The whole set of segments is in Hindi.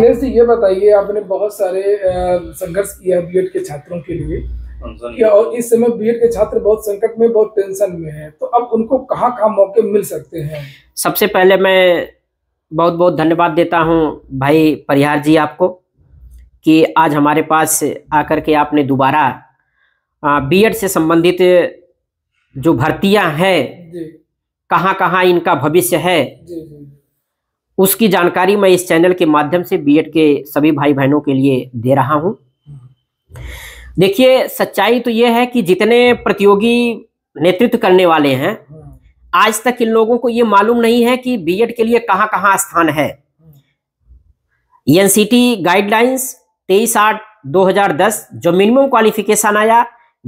अखिलेश जी ये बताइए आपने बहुत सारे संघर्ष किया बी के छात्रों के लिए और इस समय बी के छात्र बहुत संकट में बहुत टेंशन में हैं तो अब उनको कहाँ कहाँ मौके मिल सकते हैं सबसे पहले मैं बहुत बहुत धन्यवाद देता हूँ भाई परिहार जी आपको कि आज हमारे पास आकर के आपने दोबारा बी से संबंधित जो भर्तियां हैं कहाँ कहाँ इनका भविष्य है जी, जी, जी। उसकी जानकारी मैं इस चैनल के माध्यम से बीएड के सभी भाई बहनों के लिए दे रहा हूं देखिए सच्चाई तो यह है कि जितने प्रतियोगी नेतृत्व करने वाले हैं आज तक इन लोगों को ये मालूम नहीं है कि बीएड के लिए कहाँ कहाँ स्थान है एनसीटी गाइडलाइंस तेईस आठ 2010 जो मिनिमम क्वालिफिकेशन आया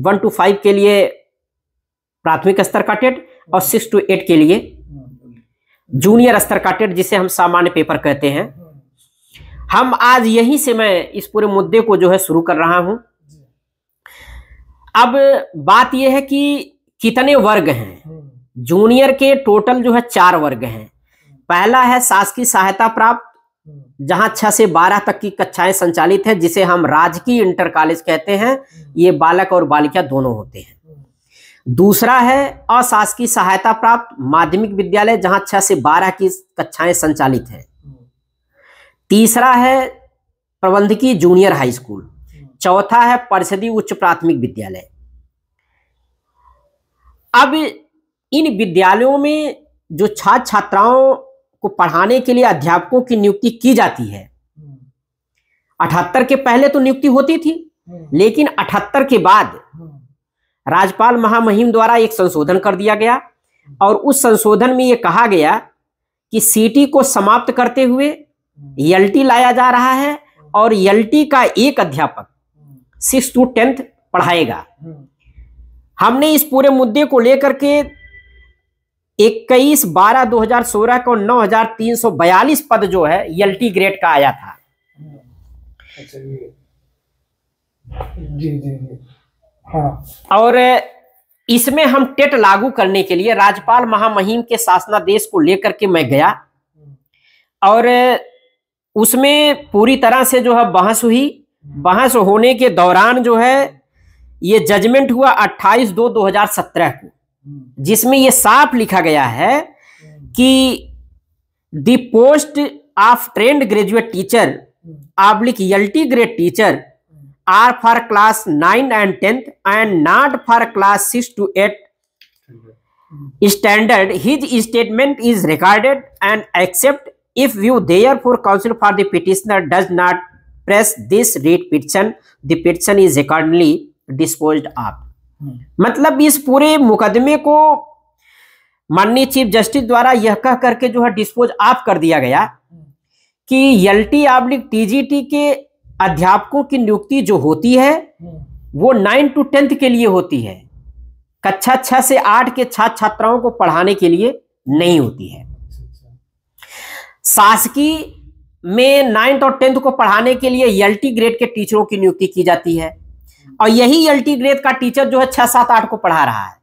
वन टू फाइव के लिए प्राथमिक स्तर का टेट और सिक्स टू एट के लिए जूनियर स्तर का टेट जिसे हम सामान्य पेपर कहते हैं हम आज यहीं से मैं इस पूरे मुद्दे को जो है शुरू कर रहा हूं अब बात यह है कि कितने वर्ग हैं जूनियर के टोटल जो है चार वर्ग हैं पहला है शासकीय सहायता प्राप्त जहां छह से बारह तक की कक्षाएं संचालित हैं जिसे हम राजकीय इंटर कॉलेज कहते हैं ये बालक और बालिका दोनों होते हैं दूसरा है अशासकीय सहायता प्राप्त माध्यमिक विद्यालय जहां छह से बारह की कक्षाएं संचालित हैं तीसरा है प्रबंधकीय जूनियर हाई स्कूल चौथा है परिषदी उच्च प्राथमिक विद्यालय अब इन विद्यालयों में जो छात्र छात्राओं को पढ़ाने के लिए अध्यापकों की नियुक्ति की जाती है अठहत्तर के पहले तो नियुक्ति होती थी लेकिन अठहत्तर के बाद राजपाल महामहिम द्वारा एक संशोधन कर दिया गया और उस संशोधन में यह कहा गया कि सीटी को समाप्त करते हुए एलटी लाया जा रहा है और एलटी का एक अध्यापक सिक्स टू टेंथ पढ़ाएगा हमने इस पूरे मुद्दे को लेकर के इक्कीस बारह 2016 को 9,342 पद जो है एलटी ग्रेड का आया था अच्छा जी जी जी हाँ। और इसमें हम टेट लागू करने के लिए राज्यपाल महामहिम के शासनादेश को लेकर के मैं गया और उसमें पूरी तरह से जो है बहस हुई बहस होने के दौरान जो है ये जजमेंट हुआ 28 दो 2017 को जिसमें ये साफ लिखा गया है कि the post of trained graduate teacher oblique hmm. यल्टी grade teacher are for class 9 and 10th and not for class 6 to 8 standard his statement is regarded and accept if you therefore counsel for the petitioner does not press this read petition the petition is accordingly disposed of मतलब इस पूरे मुकदमे को माननीय चीफ जस्टिस द्वारा यह कह करके जो है डिस्पोज ऑफ कर दिया गया कि एल टी आब्लिक टीजीटी के अध्यापकों की नियुक्ति जो होती है हम्म। वो नाइन टू टेंथ के लिए होती है कक्षा छह से आठ के छात्र छात्राओं को पढ़ाने के लिए नहीं होती है शासकीय में नाइन्थ और टेंथ को पढ़ाने के लिए एल ग्रेड के टीचरों की नियुक्ति की जाती है और यही एल ग्रेड का टीचर जो है छह सात आठ को पढ़ा रहा है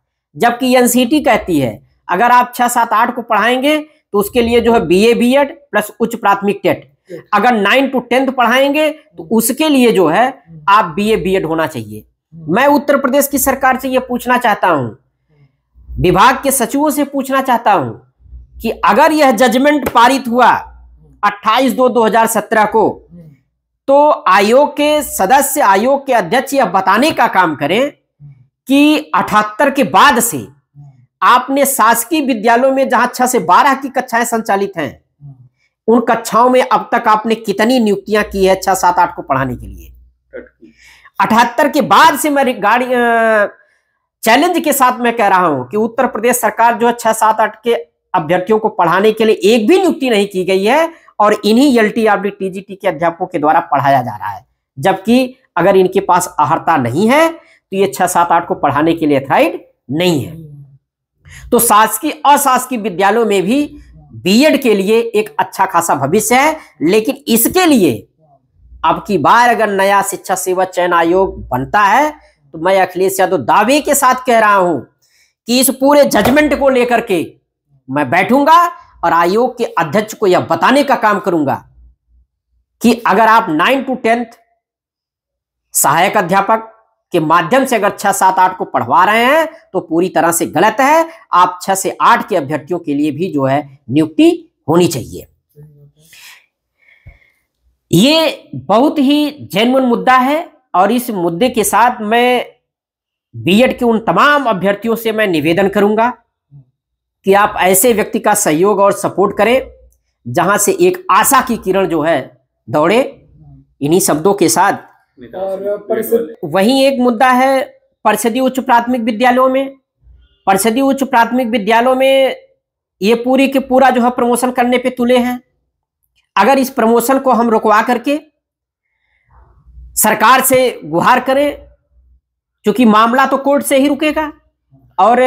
जबकि एनसीटी कहती है अगर आप छह सात आठ को पढ़ाएंगे तो उसके लिए जो है बी बीएड प्लस उच्च प्राथमिक टेट अगर नाइन टू टेंथ पढ़ाएंगे तो उसके लिए जो है आप बीए बीएड होना चाहिए मैं उत्तर प्रदेश की सरकार से यह पूछना चाहता हूं विभाग के सचिवों से पूछना चाहता हूं कि अगर यह जजमेंट पारित हुआ 28 दो 2017 को तो आयोग के सदस्य आयोग के अध्यक्ष यह बताने का काम करें कि अठहत्तर के बाद से आपने शासकीय विद्यालयों में जहां छह से बारह की कक्षाएं संचालित हैं उन कक्षाओं में अब तक आपने कितनी नियुक्तियां की है छह सात आठ को पढ़ाने के लिए अठहत्तर के बाद से मैं गाड़ी चैलेंज के साथ मैं कह रहा हूं कि उत्तर प्रदेश सरकार जो है छह सात आठ के अभ्यर्थियों को पढ़ाने के लिए एक भी नियुक्ति नहीं की गई है और इन्हीं एल टी आर के अध्यापकों के द्वारा पढ़ाया जा रहा है जबकि अगर इनके पास अहर्ता नहीं है तो ये छह सात आठ को पढ़ाने के लिए अथराइड नहीं है तो शासकीय अशासकीय विद्यालयों में भी बीएड के लिए एक अच्छा खासा भविष्य है लेकिन इसके लिए अब की बार अगर नया शिक्षा सेवा चयन आयोग बनता है तो मैं अखिलेश यादव दावे के साथ कह रहा हूं कि इस पूरे जजमेंट को लेकर के मैं बैठूंगा और आयोग के अध्यक्ष को यह बताने का काम करूंगा कि अगर आप नाइन टू टेंथ सहायक अध्यापक के माध्यम से अगर छह सात आठ को पढ़वा रहे हैं तो पूरी तरह से गलत है आप छह से आठ के अभ्यर्थियों के लिए भी जो है नियुक्ति होनी चाहिए ये बहुत ही जेनवन मुद्दा है और इस मुद्दे के साथ मैं बीएड के उन तमाम अभ्यर्थियों से मैं निवेदन करूंगा कि आप ऐसे व्यक्ति का सहयोग और सपोर्ट करें जहां से एक आशा की किरण जो है दौड़े इन्हीं शब्दों के साथ वही एक मुद्दा है परिषदीय उच्च प्राथमिक विद्यालयों में परिषदीय उच्च प्राथमिक विद्यालयों में ये पूरी के पूरा जो है प्रमोशन करने पे तुले हैं अगर इस प्रमोशन को हम रुकवा करके सरकार से गुहार करें क्योंकि मामला तो कोर्ट से ही रुकेगा और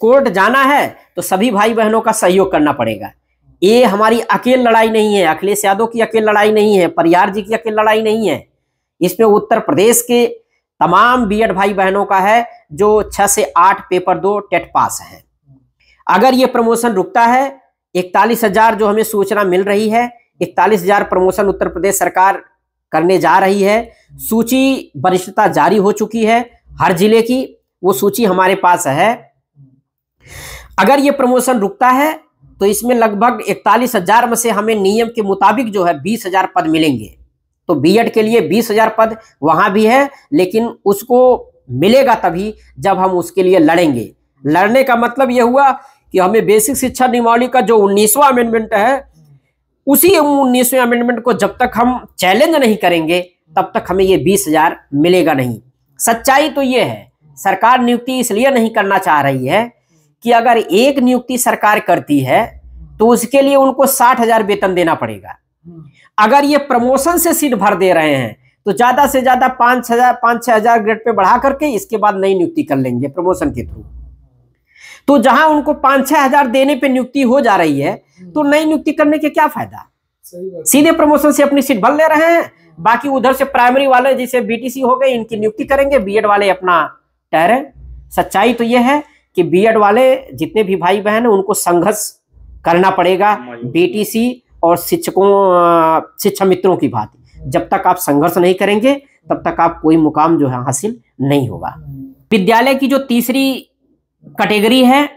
कोर्ट जाना है तो सभी भाई बहनों का सहयोग करना पड़ेगा ये हमारी अकेल लड़ाई नहीं है अखिलेश यादव की अकेल लड़ाई नहीं है परियार जी की अकेल लड़ाई नहीं है इसमें उत्तर प्रदेश के तमाम बीएड भाई बहनों का है जो छह से आठ पेपर दो टेट पास हैं अगर ये प्रमोशन रुकता है इकतालीस हजार जो हमें सूचना मिल रही है इकतालीस हजार प्रमोशन उत्तर प्रदेश सरकार करने जा रही है सूची वरिष्ठता जारी हो चुकी है हर जिले की वो सूची हमारे पास है अगर ये प्रमोशन रुकता है तो इसमें लगभग इकतालीस हजार में से हमें नियम के मुताबिक जो है बीस हजार पद मिलेंगे तो बीएड के लिए बीस हजार पद वहां भी है लेकिन उसको मिलेगा तभी जब हम उसके लिए लड़ेंगे लड़ने का मतलब यह हुआ कि हमें बेसिक शिक्षा नियमावली का जो उन्नीसवा अमेंडमेंट है उसी उन्नीसवें अमेंडमेंट को जब तक हम चैलेंज नहीं करेंगे तब तक हमें ये बीस हजार मिलेगा नहीं सच्चाई तो ये है सरकार नियुक्ति इसलिए नहीं करना चाह रही है कि अगर एक नियुक्ति सरकार करती है तो उसके लिए उनको साठ हजार वेतन देना पड़ेगा अगर ये प्रमोशन से सीट भर दे रहे हैं तो ज्यादा से ज्यादा पांच हजार पांच छह हजार ग्रेड पे बढ़ा करके इसके बाद नई नियुक्ति कर लेंगे प्रमोशन के थ्रू तो जहां उनको पांच छह हजार देने पे नियुक्ति हो जा रही है तो नई नियुक्ति करने के क्या फायदा सीधे प्रमोशन से अपनी सीट भर ले रहे हैं बाकी उधर से प्राइमरी वाले जैसे बीटीसी हो गए इनकी नियुक्ति करेंगे बीएड वाले अपना टहरे सच्चाई तो यह है कि बीएड वाले जितने भी भाई बहन है उनको संघर्ष करना पड़ेगा बीटीसी और शिक्षकों शिक्षा मित्रों की भांति जब तक आप संघर्ष नहीं करेंगे तब तक आप कोई मुकाम जो है हासिल नहीं होगा विद्यालय की जो तीसरी कैटेगरी है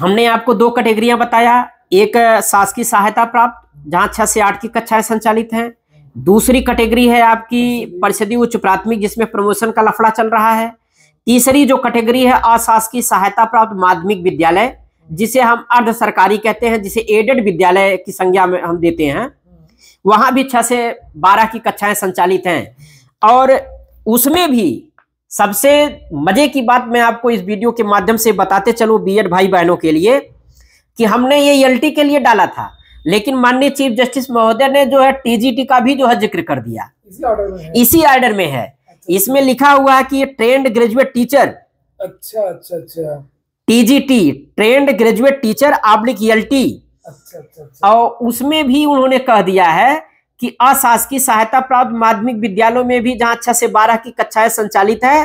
हमने आपको दो कैटेगरियां बताया एक शासकीय सहायता प्राप्त जहां छह से आठ की कक्षाएं संचालित हैं दूसरी कैटेगरी है आपकी परिषदीय उच्च प्राथमिक जिसमें प्रमोशन का लफड़ा चल रहा है तीसरी जो कैटेगरी है अशासकीय सहायता प्राप्त माध्यमिक विद्यालय जिसे हम अर्ध सरकारी कहते हैं जिसे एडेड विद्यालय की संज्ञा में हम देते हैं वहां भी छह से बारह की कक्षाएं संचालित हैं और उसमें भी सबसे मजे की बात मैं आपको इस वीडियो के माध्यम से बताते चलूँ बी भाई बहनों के लिए कि हमने ये एल e के लिए डाला था लेकिन माननीय चीफ जस्टिस महोदय ने जो है टीजीटी का भी जो है जिक्र कर दिया इसी ऑर्डर में है, में है। अच्छा। इसमें लिखा हुआ है कि ये ट्रेंड ग्रेजुएट टीचर अच्छा अच्छा अच्छा TGT trained graduate teacher oblique LT और उसमें भी उन्होंने कह दिया है कि अशासकीय सहायता प्राप्त माध्यमिक विद्यालयों में भी जहां छह से बारह की कक्षाएं संचालित है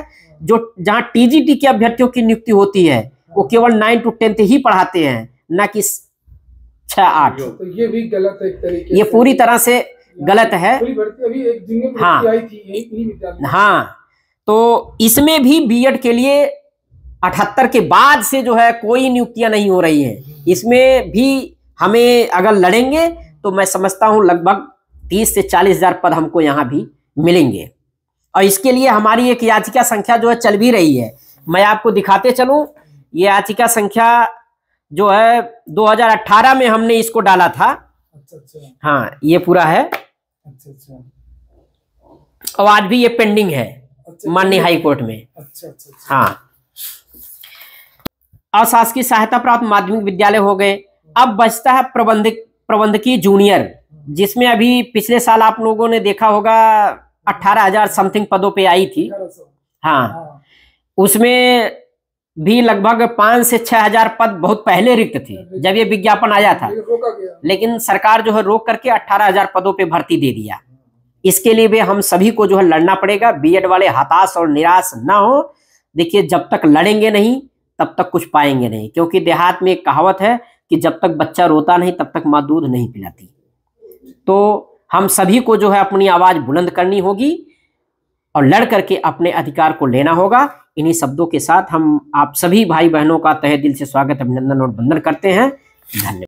जो जहाँ टीजीटी के अभ्यर्थियों की नियुक्ति होती है वो केवल नाइन टू टेंथ ही पढ़ाते हैं न कि छह आठ तो ये भी गलत है तरीके ये पूरी तरह से गलत है हाँ हाँ तो इसमें भी बीएड के लिए अठहत्तर के बाद से जो है कोई नियुक्तियां नहीं हो रही है इसमें भी हमें अगर लड़ेंगे तो मैं समझता हूं लगभग तीस से चालीस हजार पद हमको यहाँ भी मिलेंगे और इसके लिए हमारी एक याचिका संख्या जो है चल भी रही है मैं आपको दिखाते चलूं ये याचिका संख्या जो है 2018 में हमने इसको डाला था अच्छा अच्छा हाँ ये पूरा है अच्छा अच्छा और आज भी ये पेंडिंग है अच्छा, माननीय अच्छा। हाईकोर्ट में अच्छा अच्छा, अच्छा। हाँ अशासकीय सहायता प्राप्त माध्यमिक विद्यालय हो गए अब बचता है प्रबंधक प्रबंधकीय जूनियर जिसमें अभी पिछले साल आप लोगों ने देखा होगा अट्ठारह हजार समथिंग पदों पे आई थी हाँ।, हाँ उसमें भी लगभग पांच से छह हजार पद बहुत पहले रिक्त थे जब ये विज्ञापन आया था लेकिन सरकार जो है रोक करके अट्ठारह हजार पदों पे भर्ती दे दिया हाँ। इसके लिए भी हम सभी को जो है लड़ना पड़ेगा बीएड वाले हताश और निराश ना हो देखिए जब तक लड़ेंगे नहीं तब तक कुछ पाएंगे नहीं क्योंकि देहात में एक कहावत है कि जब तक बच्चा रोता नहीं तब तक माँ दूध नहीं पिलाती तो हम सभी को जो है अपनी आवाज़ बुलंद करनी होगी और लड़ करके अपने अधिकार को लेना होगा इन्हीं शब्दों के साथ हम आप सभी भाई बहनों का तहे दिल से स्वागत अभिनंदन और बंदन करते हैं धन्यवाद